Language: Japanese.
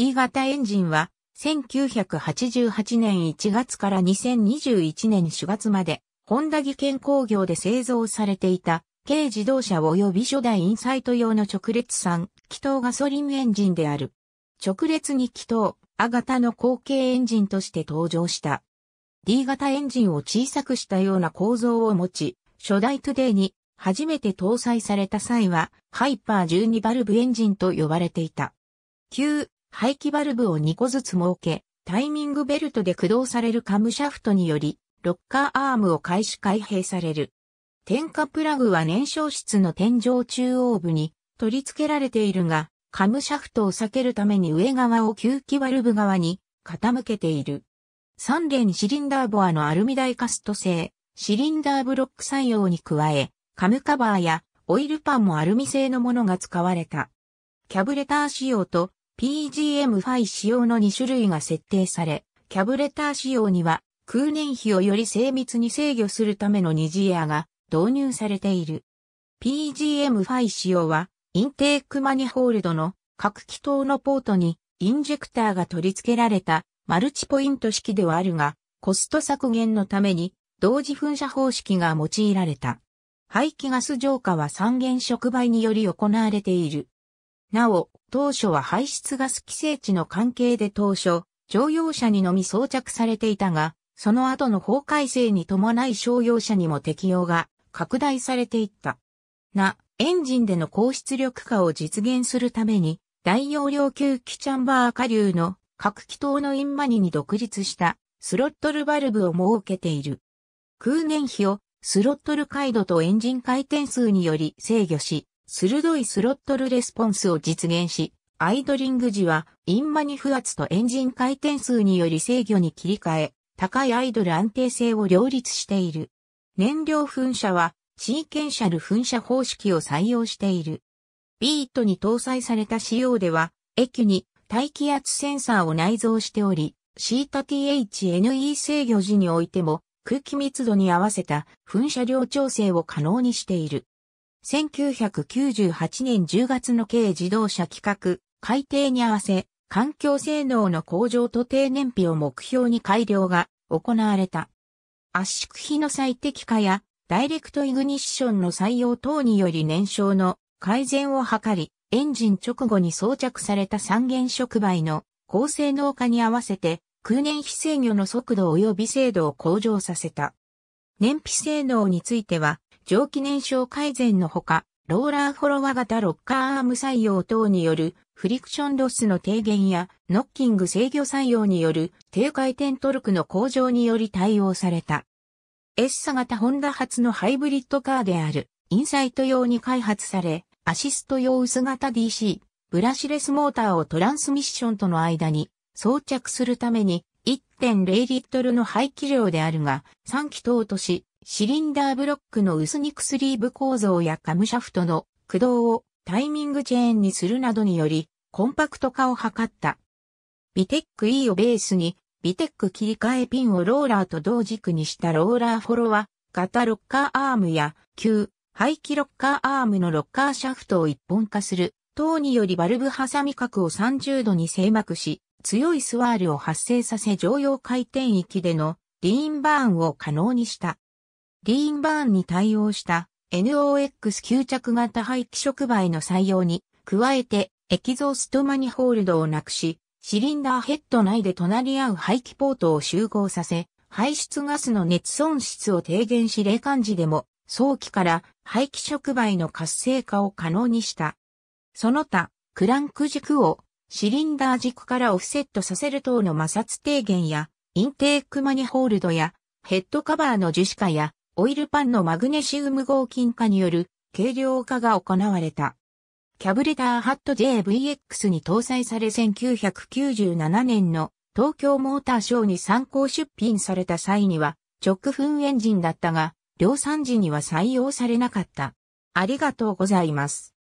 E 型エンジンは、1988年1月から2021年4月まで、ホンダ技研工業で製造されていた、軽自動車及び初代インサイト用の直列3気筒ガソリンエンジンである。直列2気筒、A 型の後継エンジンとして登場した。D 型エンジンを小さくしたような構造を持ち、初代トゥデイに初めて搭載された際は、ハイパー12バルブエンジンと呼ばれていた。旧排気バルブを2個ずつ設け、タイミングベルトで駆動されるカムシャフトにより、ロッカーアームを開始開閉される。点火プラグは燃焼室の天井中央部に取り付けられているが、カムシャフトを避けるために上側を吸気バルブ側に傾けている。三連シリンダーボアのアルミダイカスト製、シリンダーブロック採用に加え、カムカバーやオイルパンもアルミ製のものが使われた。キャブレター仕様と PGM5 仕様の2種類が設定され、キャブレター仕様には空燃費をより精密に制御するための二次エアが導入されている。PGM5 仕様はインテークマニホールドの各気筒のポートにインジェクターが取り付けられたマルチポイント式ではあるが、コスト削減のために同時噴射方式が用いられた。排気ガス浄化は三原触媒により行われている。なお、当初は排出ガス規制値の関係で当初、乗用車にのみ装着されていたが、その後の法改正に伴い商用車にも適用が拡大されていった。な、エンジンでの高出力化を実現するために、大容量吸気チャンバー下流の各気筒のインマニに独立したスロットルバルブを設けている。空燃費をスロットル回路とエンジン回転数により制御し、鋭いスロットルレスポンスを実現し、アイドリング時は、インマニフ圧とエンジン回転数により制御に切り替え、高いアイドル安定性を両立している。燃料噴射は、シーケンシャル噴射方式を採用している。ビートに搭載された仕様では、液に大気圧センサーを内蔵しており、シータ t h n e 制御時においても空気密度に合わせた噴射量調整を可能にしている。1998年10月の軽自動車規格改定に合わせ、環境性能の向上と低燃費を目標に改良が行われた。圧縮比の最適化やダイレクトイグニッションの採用等により燃焼の改善を図り、エンジン直後に装着された三原触媒の高性能化に合わせて空燃費制御の速度及び精度を向上させた。燃費性能については蒸気燃焼改善のほか、ローラーフォロワー型ロッカーアーム採用等によるフリクションロスの低減やノッキング制御採用による低回転トルクの向上により対応された。エッサ型ホンダ発のハイブリッドカーであるインサイト用に開発され、アシスト用薄型 DC、ブラシレスモーターをトランスミッションとの間に装着するために1.0リットルの排気量であるが、3気筒とし、シリンダーブロックの薄肉スリーブ構造やカムシャフトの駆動をタイミングチェーンにするなどによりコンパクト化を図った。ビテック E をベースにビテック切り替えピンをローラーと同軸にしたローラーフォロワー型ロッカーアームや旧排気ロッカーアームのロッカーシャフトを一本化する等によりバルブハサミ角を30度に制膜し強いスワールを発生させ常用回転域でのリーンバーンを可能にした。リーンバーンに対応した NOX 吸着型排気触媒の採用に、加えてエキゾーストマニホールドをなくし、シリンダーヘッド内で隣り合う排気ポートを集合させ、排出ガスの熱損失を低減し冷感時でも早期から排気触媒の活性化を可能にした。その他、クランク軸をシリンダー軸からオフセットさせる等の摩擦低減や、インテークマニホールドやヘッドカバーの樹脂化やオイルパンのマグネシウム合金化による軽量化が行われた。キャブレターハット JVX に搭載され1997年の東京モーターショーに参考出品された際には直噴エンジンだったが量産時には採用されなかった。ありがとうございます。